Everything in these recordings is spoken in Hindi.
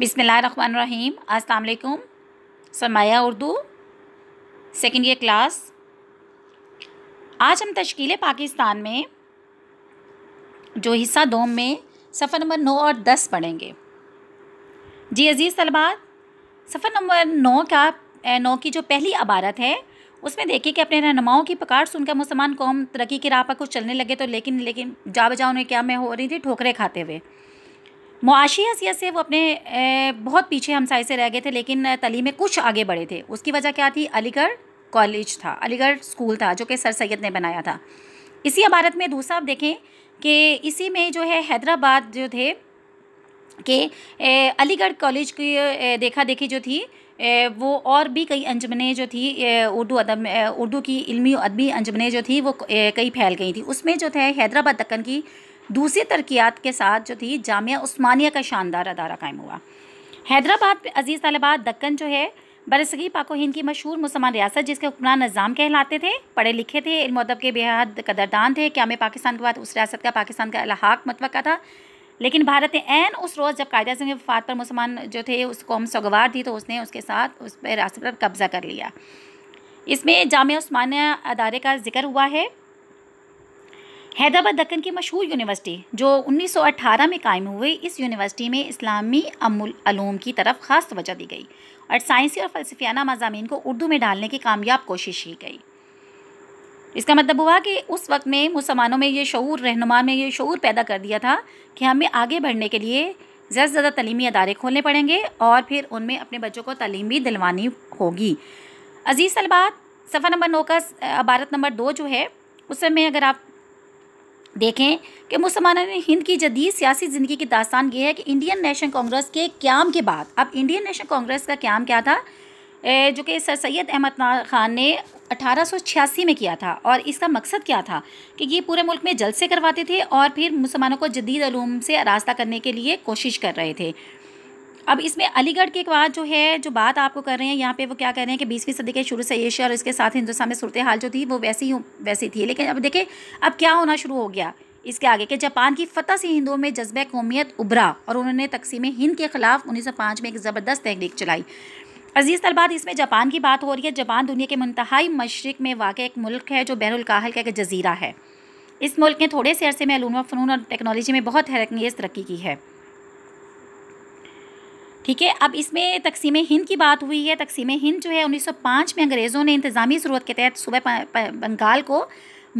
बिसमीम असलकुम सरमाया उर्दू सेकेंड ईयर क्लास आज हम तश्कील पाकिस्तान में जो हिस्सा दोम में सफ़र नंबर नौ और दस पढ़ेंगे जी अज़ीज़ तलबात सफ़र नंबर नौ का नौ की जो पहली अबारत है उसमें देखिए कि अपने रहनुमाओं की पकार सुनकर मुसलमान कौम तरक्की की राह पर कुछ चलने लगे तो लेकिन लेकिन जा बजा उन्हें क्या मैं हो रही थी ठोकरें खाते हुए मुआशी हैसियत से वो अपने बहुत पीछे हमसाई से रह गए थे लेकिन तली में कुछ आगे बढ़े थे उसकी वजह क्या थी अलीगढ़ कॉलेज था अलीगढ़ स्कूल था जो कि सर सैद ने बनाया था इसी इबारत में दूसरा आप देखें कि इसी में जो है हैदराबाद जो थे कि अलीगढ़ कॉलेज की देखा देखी जो थी वो और भी कई अंजमने जो थी उर्दू अदब उर्दू की इलमी अदबी अंजमने जो थी वो कई फैल गई थी उसमें जो थे हैदराबाद दक्कन की दूसरी तरक्यात के साथ जो थी जामिया उस्मानिया का शानदार अदारा कायम हुआ हैदराबाद अजीज़ तलबा दक्कन जो है बरसगी पाको हिंद की मशहूर मुसलमान रियासत जिसके हुक्मरान निज़ाम कहलाते थे पढ़े लिखे थे इलमदब के बेहद कदरदान थे क्या पाकिस्तान के बाद उस रियासत का पाकिस्तान का अलहाक मतवक़ा था लेकिन भारत ने एन उस रोज़ जब कायदा सिंह वफात पर मुसलमान जो थे उस कौम सगवार थी तो उसने उसके साथ उस पर रास्ते पर कब्ज़ा कर लिया इसमें जाम उस्मानिया अदारे का जिक्र हुआ है हैदराबाद दक्कन की मशहूर यूनिवर्सिटी जो 1918 में कायम हुई इस यूनिवर्सिटी में इस्लामी अमूम की तरफ खास तोजह दी गई और साइंसी और फलसफियाना मजामी को उर्दू में डालने की कामयाब कोशिश की गई इसका मतलब हुआ कि उस वक्त में मुसलमानों में ये शूर रहनुमा में ये शूर पैदा कर दिया था कि हमें आगे बढ़ने के लिए ज़्यादा से ज़्यादा तलीमी अदारे खोलने पड़ेंगे और फिर उनमें अपने बच्चों को तलीम भी दिलवानी होगी अजीज़ सलबात सफ़ा नंबर नौ का इबारत नंबर दो जो है उस समय अगर आप देखें कि मुसलमान ने हिंद की जदीद सियासी ज़िंदगी की दास्तान ये है कि इंडियन नेशनल कांग्रेस के क्याम के बाद अब इंडियन नेशनल कांग्रेस का क्याम क्या था जो कि सर सैद अहमद ख़ान ने 1886 में किया था और इसका मकसद क्या था कि ये पूरे मुल्क में जलसे करवाते थे और फिर मुसलमानों को जदीद आलूम से रास्ता करने के लिए कोशिश कर रहे थे अब इसमें अलीगढ़ के बाद जो है जो बात आपको कर रहे हैं यहाँ पे वो क्या कह रहे हैं कि बीसवीं सदी के शुरू से एशिया और इसके साथ हिंदुस्तान में सूरत हाल जो थी वो वैसी ही वैसी थी लेकिन अब देखें अब क्या होना शुरू हो गया इसके आगे कि जापान की फतह से हिंदुओं में जज्ब कौमियत उभरा और उन्होंने तकसीम हिंद के खिलाफ उन्नीस में एक ज़बरदस्त तहरीक चलाई अजीज़ तलबाद इसमें जापान की बात हो रही है जापान दुनिया के मनतहाई मशरक में वाक़ एक मुल्क है जो अलकाहल का एक जजीरा है इस मुल्क ने थोड़े से अरसे में अलूम फ़नून और टेक्नोलॉजी में बहुत हैरतंगेज़ तरक्की की है ठीक है अब इसमें तकसीम हिंद की बात हुई है तकसीम हिंद जो है 1905 में अंग्रेज़ों ने इंतज़ामी ज़रूरत के तहत सुबह बंगाल को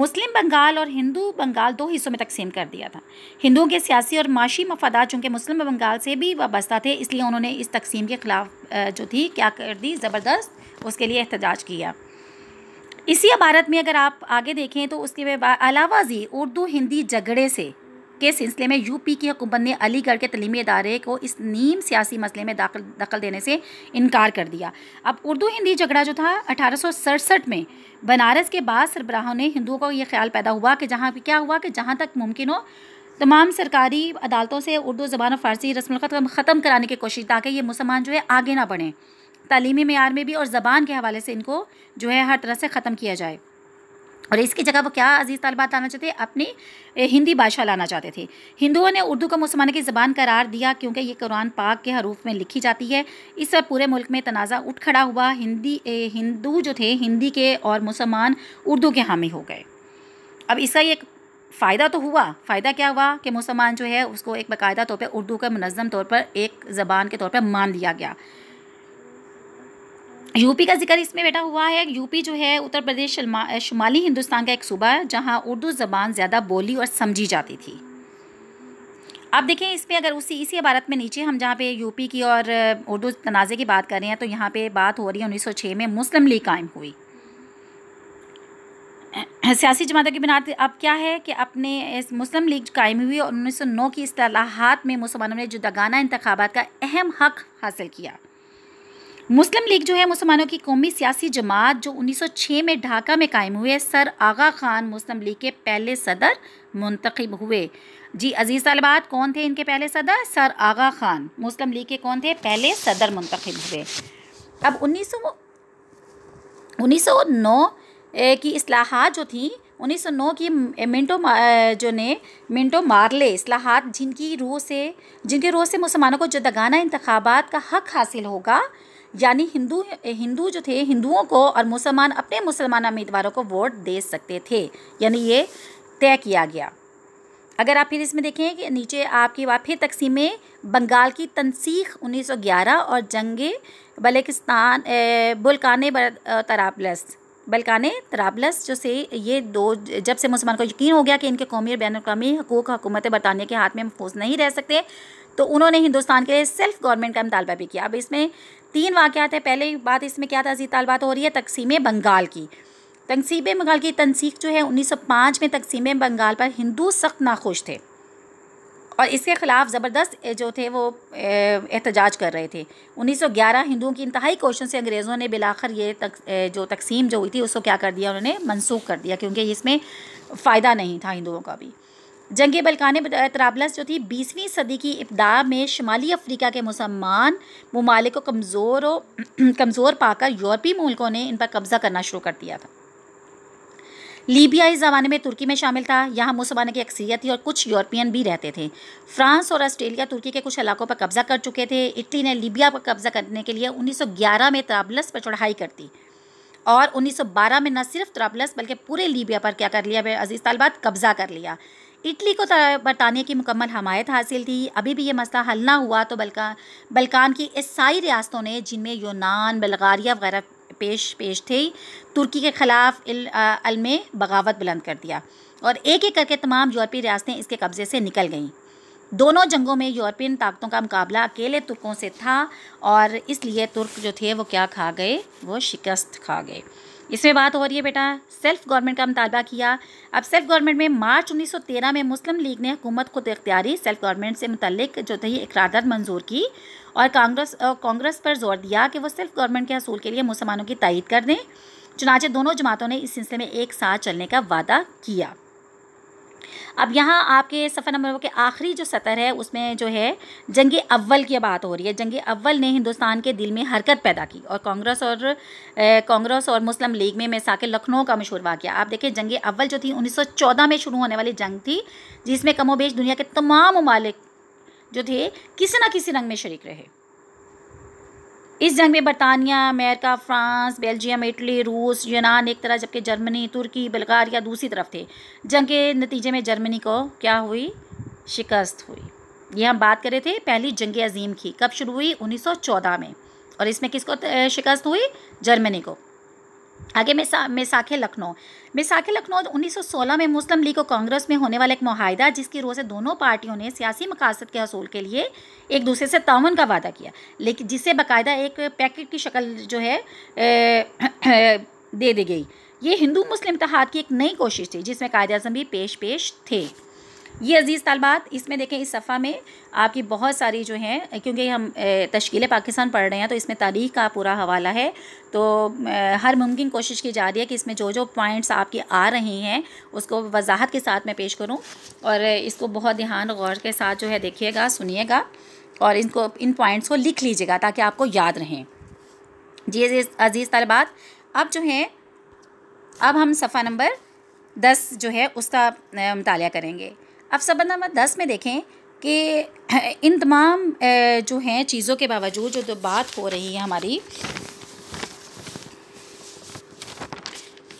मुस्लिम बंगाल और हिंदू बंगाल दो हिस्सों में तकसीम कर दिया था हिंदुओं के सियासी और माशी मफादा चूँकि मुस्लिम बंगाल से भी वाबस्ता थे इसलिए उन्होंने इस तकसीम के ख़िलाफ़ जो थी क्या कर दी ज़बरदस्त उसके लिए एहतजाज किया इसी अबारत में अगर आप आगे देखें तो उसके अलावा जी उर्दू हिंदी झगड़े से के सिलसिले में यूपी की हुकूमत ने अलीगढ़ के तलीमी इदारे को इस नीम सियासी मसले में दाखिल दखल देने से इनकार कर दिया अब उर्दू हिंदी झगड़ा जो था अठारह में बनारस के बाद सरबराहों ने हिंदुओं को यह ख्याल पैदा हुआ कि जहाँ क्या हुआ कि जहाँ तक मुमकिन हो तमाम सरकारी अदालतों से उर्दू ज़बान और फ़ारसी रस्म ख़त्म कराने की कोशिश ताकि ये मुसलमान जो है आगे ना बढ़ें तलीमी मैार में भी और ज़बान के हवाले से इनको जो है हर तरह से ख़त्म किया जाए और इसकी जगह वो क्या अजीज़ तलबात लाना चाहते थे अपनी हिंदी भाषा लाना चाहते थे हिंदुओं ने उर्दू को मुसलमानों की ज़बान करार दिया क्योंकि ये कुरान पाक के हरूफ में लिखी जाती है इस पर पूरे मुल्क में तनाज़ा उठ खड़ा हुआ हिंदी हिंदू जो थे हिंदी के और मुसलमान उर्दू के हामी हो गए अब इसका एक फ़ायदा तो हुआ फ़ायदा क्या हुआ कि मुसलमान जो है उसको एक बाकायदा तौर पर उर्दू का मनज़म तौर पर एक ज़बान के तौर पर मान लिया गया यूपी का जिक्र इसमें बैठा हुआ है यूपी जो है उत्तर प्रदेश शुमाली हिंदुस्तान का एक सूबा है जहाँ उर्दू ज़बान ज़्यादा बोली और समझी जाती थी अब देखें इसमें अगर उसी इसी इबारत में नीचे हम जहाँ पे यूपी की और उर्दू तनाज़े की बात कर रहे हैं तो यहाँ पे बात हो रही है 1906 में मुस्लिम लीग कायम हुई सियासी जमातों की बिना अब क्या है कि अपने इस मुस्लिम लीग कायम हुई और 1909 की असलाहत में मुसलमानों ने जुदागाना इंतबात का अहम हक हासिल किया मुस्लिम लीग जो है मुसलमानों की कौमी सियासी जमात जो 1906 में ढाका में कायम हुए सर आगा खान मुस्लिम लीग के पहले सदर मुंतखब हुए जी अजीज़ तलबात कौन थे इनके पहले सदर सर आगा खान मुस्लिम लीग के कौन थे पहले सदर मुंतखब हुए अब उन्नीस सौ नौ की असलाहत जो थी 1909 की मिंटो जो ने मिंटो मारले असलाहत जिनकी रोह से जिनके रोह से मुसलमानों को जदगाना इंतबात का हक हासिल होगा यानी हिंदू हिंदू जो थे हिंदुओं को और मुसलमान अपने मुसलमान उम्मीदवारों को वोट दे सकते थे यानी ये तय किया गया अगर आप फिर इसमें देखें कि नीचे आपकी बात फिर तकसीमें बंगाल की तनसीख 1911 और जंग बलेकिस्तान बुलकान तराबलस बल्कान तराबलस जो से ये दो जब से मुसलमान को यकीन हो गया कि इनके कौमी और बैन अवी हकूक हुकूमत बरतानिया के हाथ में महफूज नहीं रह सकते तो उन्होंने हिंदुस्तान के लिए सेल्फ गवर्नमेंट का मुतालबा भी किया अब इसमें तीन वाक़ात है पहले बात इसमें क्या था जी तालबात हो रही है तकसीम बंगाल की तकसीम बंगाल की तनसीक जो है 1905 में तकसीम बंगाल पर हिंदू सख्त नाखुश थे और इसके ख़िलाफ़ ज़बरदस्त जो थे वो एहतजाज कर रहे थे 1911 हिंदुओं की इंतहाई कोशिशों से अंग्रेज़ों ने बिलाखर ये तक, जो तकसीम जो हुई थी उसको क्या कर दिया उन्होंने मनसूख कर दिया क्योंकि इसमें फ़ायदा नहीं था हिंदुओं का भी जंग बलकान तराबलस जो थी बीसवीं सदी की इब्दा में शुमाली अफ्रीका के मुसलमान ममालिक को कमज़ोर कमज़ोर पाकर यूरोपीय मुल्कों ने इन पर कब्ज़ा करना शुरू कर दिया था लीबिया इस ज़माने में तुर्की में शामिल था यहाँ मुसलमानों की अक्सरियत थी और कुछ यूरोपियन भी रहते थे फ्रांस और ऑस्ट्रेलिया तुर्की के कुछ इलाकों पर कब्ज़ा कर चुके थे इटली ने लीबिया पर कब्ज़ा करने के लिए 1911 में त्राबलस पर चढ़ाई कर दी और 1912 में न सिर्फ त्राबलस बल्कि पूरे लीबिया पर क्या कर लिया अजीज़ तालबाद कब्ज़ा कर लिया इटली को बरतानिया की मुकम्मल हमायत हासिल थी अभी भी ये मसला हल ना हुआ तो बल्का बल्कान की ईसाई रियासतों ने जिनमें यूनान बल्गारिया वगैरह पेश पेश थे तुर्की के ख़िलाफ़ अल में बगावत बुलंद कर दिया और एक एक करके तमाम यूरोपीय रियासतें इसके कब्ज़े से निकल गईं दोनों जंगों में यूरोपियन ताकतों का मुकाबला अकेले तुर्कों से था और इसलिए तुर्क जो थे वो क्या खा गए वो शिकस्त खा गए इसमें बात हो रही है बेटा सेल्फ गवर्नमेंट का मुतालबा किया अब सेल्फ गवर्नमेंट में मार्च 1913 में मुस्लिम लीग ने हुकूमत खुद इख्तियारी सेल्फ गवर्नमेंट से मुतलिक जो थी इकरारदात मंजूर की और कांग्रेस कांग्रेस पर जोर दिया कि वो सेल्फ गवर्नमेंट के असूल के लिए मुसलमानों की तइद कर दें चुनाचे दोनों जमातों ने इस सिलसिले में एक साथ चलने का वादा किया अब यहाँ आपके सफ़र नंबर के आखिरी जो सतर है उसमें जो है जंग अव्वल की बात हो रही है जंग अव्वल ने हिंदुस्तान के दिल में हरकत पैदा की और कांग्रेस और कांग्रेस और मुस्लिम लीग में मैं साके लखनऊ का मशहूर वाक्य आप देखें जंग अव्वल जो थी 1914 में शुरू होने वाली जंग थी जिसमें कमोबेश दुनिया के तमाम ममालिक जो थे किसी न किसी रंग में शरीक रहे इस जंग में बरतानिया अमेरिका फ्रांस बेल्जियम इटली रूस यूनान एक तरह जबकि जर्मनी तुर्की बल्गारिया दूसरी तरफ थे जंग के नतीजे में जर्मनी को क्या हुई शिकस्त हुई ये हम बात कर रहे थे पहली जंग अजीम की कब शुरू हुई 1914 में और इसमें किसको शिकस्त हुई जर्मनी को आगे मिसा मिसाखे लखनऊ मिसाखे लखनऊ 1916 में मुस्लिम लीग और कांग्रेस में होने वाला एक माहिदा जिसकी रोज से दोनों पार्टियों ने सियासी मकासद के हसूल के लिए एक दूसरे से तावन का वादा किया लेकिन जिससे बाकायदा एक पैकेट की शक्ल जो है दे दी गई ये हिंदू मुस्लिम इतिहाद की एक नई कोशिश थी जिसमें कायदे अजम भी पेश पेश थे ये अज़ीज़ तलबात इसमें देखें इस सफ़ा में आपकी बहुत सारी जो हैं क्योंकि हम तश्कील पाकिस्तान पढ़ रहे हैं तो इसमें तारीख का पूरा हवाला है तो हर मुमकिन कोशिश की जा रही है कि इसमें जो जो पॉइंट्स आपके आ रहे हैं उसको वजाहत के साथ मैं पेश करूँ और इसको बहुत ध्यान गौर के साथ जो है देखिएगा सुनिएगा और इनको इन पॉइंट्स को लिख लीजिएगा ताकि आपको याद रहें जी अज़ीज़ तलबात अब जो हैं अब हम सफ़ा नंबर दस जो है उसका मुताल करेंगे अब सब नंबर दस में देखें कि इन तमाम जो हैं चीज़ों के बावजूद जो तो बात हो रही है हमारी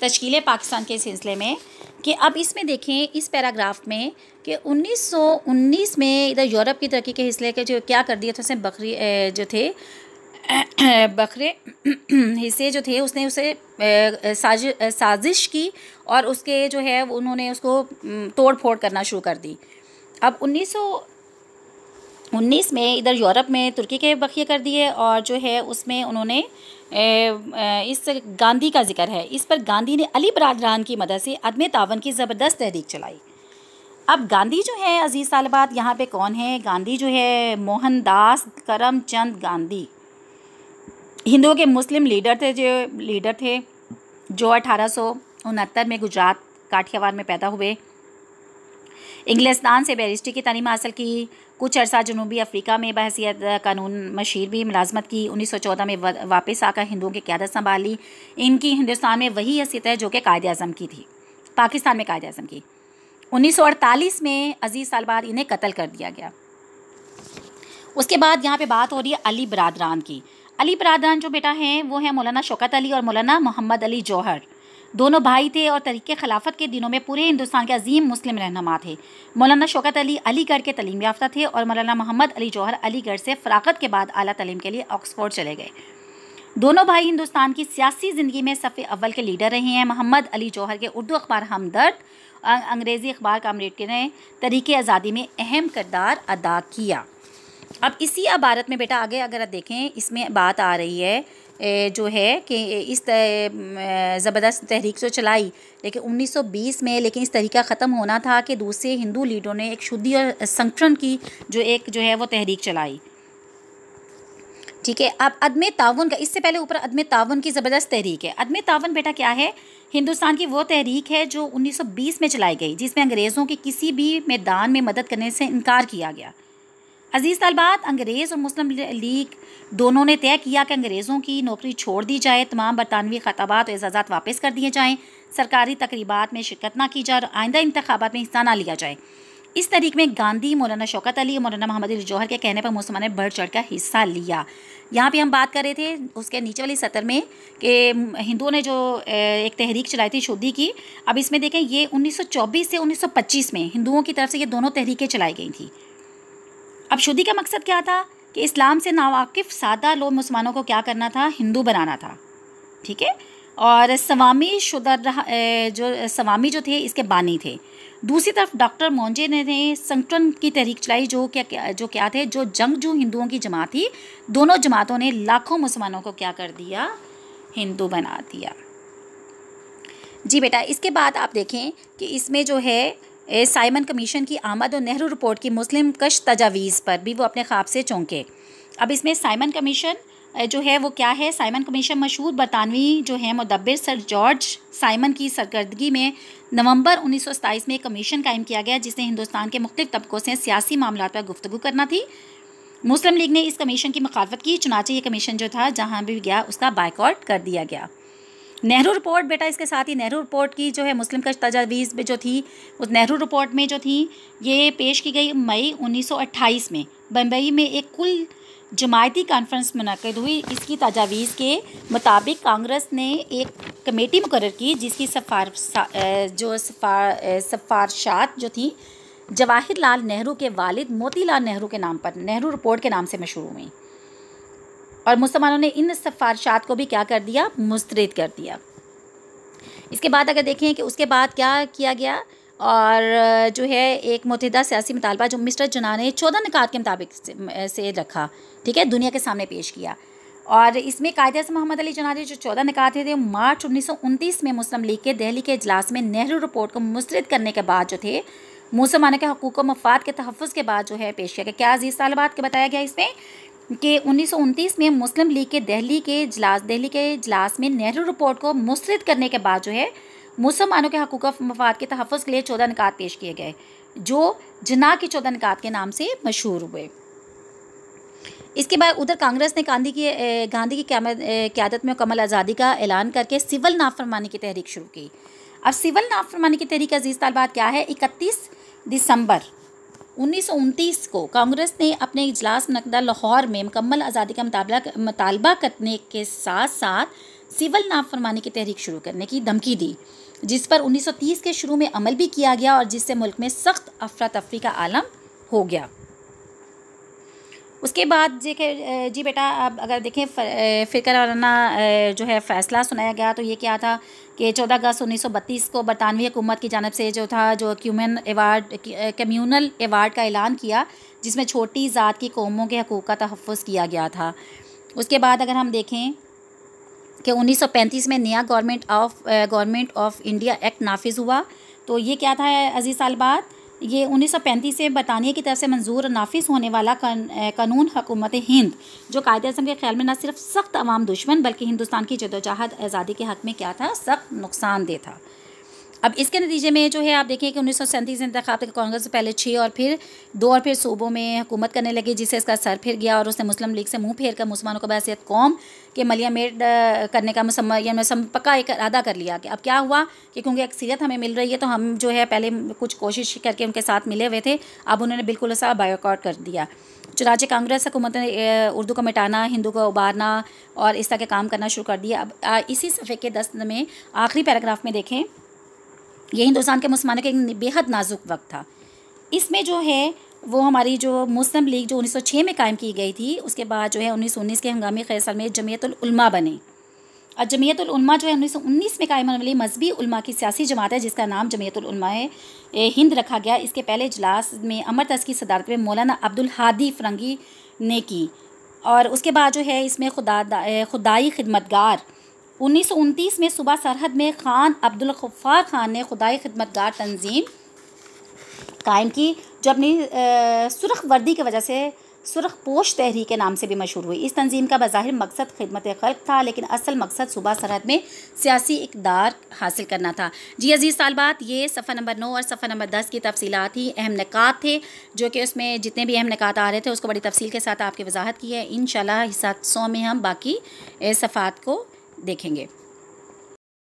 तश्कील पाकिस्तान के सिलसिले में कि अब इसमें देखें इस पैराग्राफ में कि 1919 में इधर यूरोप की तरक्की के हिस्से के जो क्या कर दिया था उसने बकरी जो थे बकरे हिस्से जो थे उसने उसे साज साजिश की और उसके जो है उन्होंने उसको तोड़ फोड़ करना शुरू कर दी अब उन्नीस उन्नीस में इधर यूरोप में तुर्की के बखिए कर दिए और जो है उसमें उन्होंने इस गांधी का जिक्र है इस पर गांधी ने अली बरदरान की मदद से अदम तावन की ज़बरदस्त तहरीक चलाई अब गांधी जो है अजीज़ सालबाद यहाँ पे कौन है गांधी जो है मोहनदास करमचंद गांधी हिंदुओं के मुस्लिम लीडर थे जो लीडर थे जो अठारह में गुजरात काठियावाड़ में पैदा हुए इंग्लिस्तान से बैरिस्ट्री की तालीम हासिल की कुछ अरसा जनूबी अफ्रीका में बहसीत कानून मशीर भी मुलाजमत की 1914 में वापस आकर हिंदुओं की क्यादत संभाली इनकी हिंदुस्तान में वही हैसियत है जो कि कायद अजम की थी पाकिस्तान में कायद अजम की 1948 में अजीज साल बाद इन्हें कत्ल कर दिया गया उसके बाद यहाँ पे बात हो रही है अली बरदरान की अली बरदरान जो बेटा हैं वो हैं मौलाना शौकत अली और मौलाना मोहम्मद अली जौहर दोनों भाई थे और तरीके खिलाफत के दिनों में पूरे हिंदुस्तान के अजीम मुस्लिम रहनमा थे मौलाना शौकत अली अलीगढ़ के तलीम याफ्ता थे और मौलाना मोहम्मद अली जौहर अलीगढ़ से फ़राक़त के बाद अली तलीम के लिए ऑक्सफोर्ड चले गए दोनों भाई हिंदुस्तान की सियासी ज़िंदगी में सफ़े अव्वल के लीडर रहे हैं मोहम्मद अली जौहर के उर्दू अखबार हमदर्द अंग्रेज़ी अखबार कामरेड ने तरीके आज़ादी में अहम करदार अदा किया अब इसी अबारत में बेटा आगे अगर आप देखें इसमें बात आ रही है जो है कि इस ज़बरदस्त तहरीक से तो चलाई लेकिन 1920 में लेकिन इस तरीका ख़त्म होना था कि दूसरे हिंदू लीडरों ने एक शुद्धि और संकरण की जो एक जो है वो तहरीक चलाई ठीक है अब अदम तावन का इससे पहले ऊपर अदम तावन की ज़बरदस्त तहरीक है अदम तावन बेटा क्या है हिंदुस्तान की वो तहरीक है जो 1920 में चलाई गई जिसमें अंग्रेज़ों के किसी भी मैदान में मदद करने से इनकार किया गया अजीज़ तलबात अंग्रेज़ और मुस्लिम लीग दोनों ने तय किया कि अंग्रेज़ों की नौकरी छोड़ दी जाए तमाम बरतानवी खतबात और एजाजा वापस कर दिए जाएँ सरकारी तकरीबा में शिरकत ना की जाए और आइंदा इंतबात में हिस्सा ना लिया जाए इस तरीक में गांधी मौलाना शौकत अली और मौलाना मोहम्मद जौहर के कहने पर मुसलमान ने बढ़ चढ़ कर हिस्सा लिया यहाँ पे हम बात कर रहे थे उसके नीचे वाली सतर में कि हिंदुओं ने जो एक तहरीक चलाई थी शुद्धि की अब इसमें देखें ये 1924 से 1925 में हिंदुओं की तरफ से ये दोनों तहरीकें चलाई गई थी अब शुदी का मकसद क्या था कि इस्लाम से नावाकिफ सादा लोग मुसलमानों को क्या करना था हिंदू बनाना था ठीक है और स्वामी शुदर जो स्वामी जो थे इसके बानी थे दूसरी तरफ डॉक्टर मोंजे ने, ने संगठन की तहरीक चलाई जो क्या जो क्या थे जो जंग जो हिंदुओं की जमात थी दोनों जमातों ने लाखों मुसलमानों को क्या कर दिया हिंदू बना दिया जी बेटा इसके बाद आप देखें कि इसमें जो है साइमन कमीशन की आमद और नेहरू रिपोर्ट की मुस्लिम कश तजावीज़ पर भी वो अपने ख्वाब से चौंके अब इसमें साइमन कमीशन जो है वो क्या है साइमन कमीशन मशहूर बरतानवी जो है मदबिर सर जॉर्ज साइमन की सरकर्दगी में नवंबर उन्नीस में एक कमीशन कायम किया गया जिसने हिंदुस्तान के मुख्तु तबकों से सियासी मामला पर गुफ्तु करना थी मुस्लिम लीग ने इस कमीशन की मखालफत की चुनाचे ये कमीशन जो था जहाँ भी गया उसका बाइकआउट कर दिया गया नेहरू रिपोर्ट बेटा इसके साथ ही नेहरू रिपोर्ट की जो है मुस्लिम कश तजावीज़ में जो थी उस नेहरू रिपोर्ट में जो थी ये पेश की गई मई 1928 में बम्बई में एक कुल जमायती कॉन्फ्रेंस मनद हुई इसकी तजावीज़ के मुताबिक कांग्रेस ने एक कमेटी मुकर की जिसकी सफार जो सफारशात जो थी जवाहरलाल नेहरू के वालिद मोतीलाल नेहरू के नाम पर नेहरू रिपोर्ट के नाम से मशहूर हुई और मुसलमानों ने इन सफारशात को भी क्या कर दिया मुस्तरद कर दिया इसके बाद अगर देखें कि उसके बाद क्या किया गया और जो है एक मतहदा सियासी मुतालबा जो मिस्टर जना ने चौदह निकात के मुताबिक से, रखा ठीक है दुनिया के सामने पेश किया और इसमें कायद से मोहम्मद अली जना जो चौदह निकात थे मार्च उन्नीस में मुस्लिम लीग के दिल्ली के अजलास में नेहरू रिपोर्ट को मुस्तरद करने के बाद जो थे मुसलमानों के हकूक मफाद के तहफ़ के बाद जो है पेश किया गया क्या अजीज़ तालबात के बताया गया इसमें कि उन्नीस में मुस्लिम लीग के दिल्ली के इजलास दिल्ली के इजलास में नेहरू रिपोर्ट को मुस्रद करने के बाद जो है मुसलमानों के हकूक़ मफाद के तहफ़ के लिए चौदह निकात पेश किए गए जो जना के चौदह निकात के नाम से मशहूर हुए इसके बाद उधर कांग्रेस ने गांधी की गांधी की क्यादत में कमल आज़ादी का ऐलान करके सिविल नाफरमानी की तहरीक शुरू की अब सिविल नाफरमानी की तहरीक अजीज़ तलबात क्या है इकतीस दिसंबर उन्नीस को कांग्रेस ने अपने इजलास नकदा लाहौर में मुकम्मल आज़ादी का मुताबला मुतालबा करने के साथ साथ सिविल नाफरमानी की तहरीक शुरू करने की धमकी दी जिस पर 1930 के शुरू में अमल भी किया गया और जिससे मुल्क में सख्त अफरा तफरी का आलम हो गया उसके बाद देखे जी बेटा अब अगर देखें फ़िक्र वाराना जो है फ़ैसला सुनाया गया तो ये क्या था कि चौदह अगस्त उन्नीस सौ बत्तीस को बरतानवी हुकूमत की जानब से जो था जो क्यूमन एवार्ड कम्यूनल एवार्ड का ऐलान किया जिसमें छोटी ज़ात की कौमों के हकूक़ का तहफ़ किया गया था उसके बाद अगर हम देखें कि 1935 में नया government of government of India act नाफिज हुआ तो ये क्या था अजीज़ साल बाद ये उन्नीस सौ पैंतीस से बरतानिया की तरफ से मंजूर नाफिस होने वाला कन, कानून हकूमत हिंद जो कायद अजम के ख्याल में न सिर्फ सख्त अवाम दुश्मन बल्कि हिंदुस्तान की जदोजहद आज़ादी के हक में क्या था सख्त दे था अब इसके नतीजे में जो है आप देखें कि उन्नीस सौ सैंतीस इंतखा तक कांग्रेस पहले छः और फिर दो और फिर सूबों में हुकूमत करने लगी जिससे इसका सर फिर गया और उसने मुस्लिम लीग से मुंह फेर कर मुसलमानों को बहसीत कौम के मलिया मेट करने का मसम पक्का एक अदा कर लिया कि अब क्या हुआ कि क्योंकि अक्सरियत हमें मिल रही है तो हम जो है पहले कुछ कोशिश करके उनके साथ मिले हुए थे अब उन्होंने बिल्कुल ऐसा बायोकॉट कर दिया चुनाचे कांग्रेस हुकूमत ने उर्दू को मिटाना हिंदू को उबारना और इस तरह के काम करना शुरू कर दिया अब इसी सफ़े के दस्त में आखिरी पैराग्राफ में देखें ये हिंदुस्तान के मुसलमानों का एक बेहद नाजुक वक्त था इसमें जो है वो हमारी जो मुस्लिम लीग जो 1906 में कायम की गई थी उसके बाद जो है 1919 के हंगामी खैसल में जमीयतुलमा बने और जमीयतुलमा जो है 1919 में कायम होने वाली मजहबी उलमा की सियासी जमात है जिसका नाम जमीयतुलमा है हिंद रखा गया इसके पहले इजलास में अमरतस की सदारत में मौलाना अब्दुल हादी फरंगी ने की और उसके बाद जो है इसमें खुदा खुदाई खिदमतगार उन्नीस में सुबह सरहद में खान अब्दुल अब्दुल्फ़ार खान ने खुदाई खदमतगार तंजीम कायम की जो अपनी सुरख वर्दी की वजह से सुरख पोश तहरी के नाम से भी मशहूर हुई इस तंजीम का बज़ाहिर मकसद खिदमत खल्क था लेकिन असल मकसद सुबह सरहद में सियासी इकदार हासिल करना था जी अजीज़ सालबात ये सफ़ा नंबर नौ और सफ़ा नंबर दस की तफसीत ही अहम नक़ात थे जो कि उसमें जितने भी अहम नक़ात आ रहे थे उसको बड़ी तफसील के साथ आपकी वजाहत की है इन हिस्सा सौ में हम बाकी सफ़ात को देखेंगे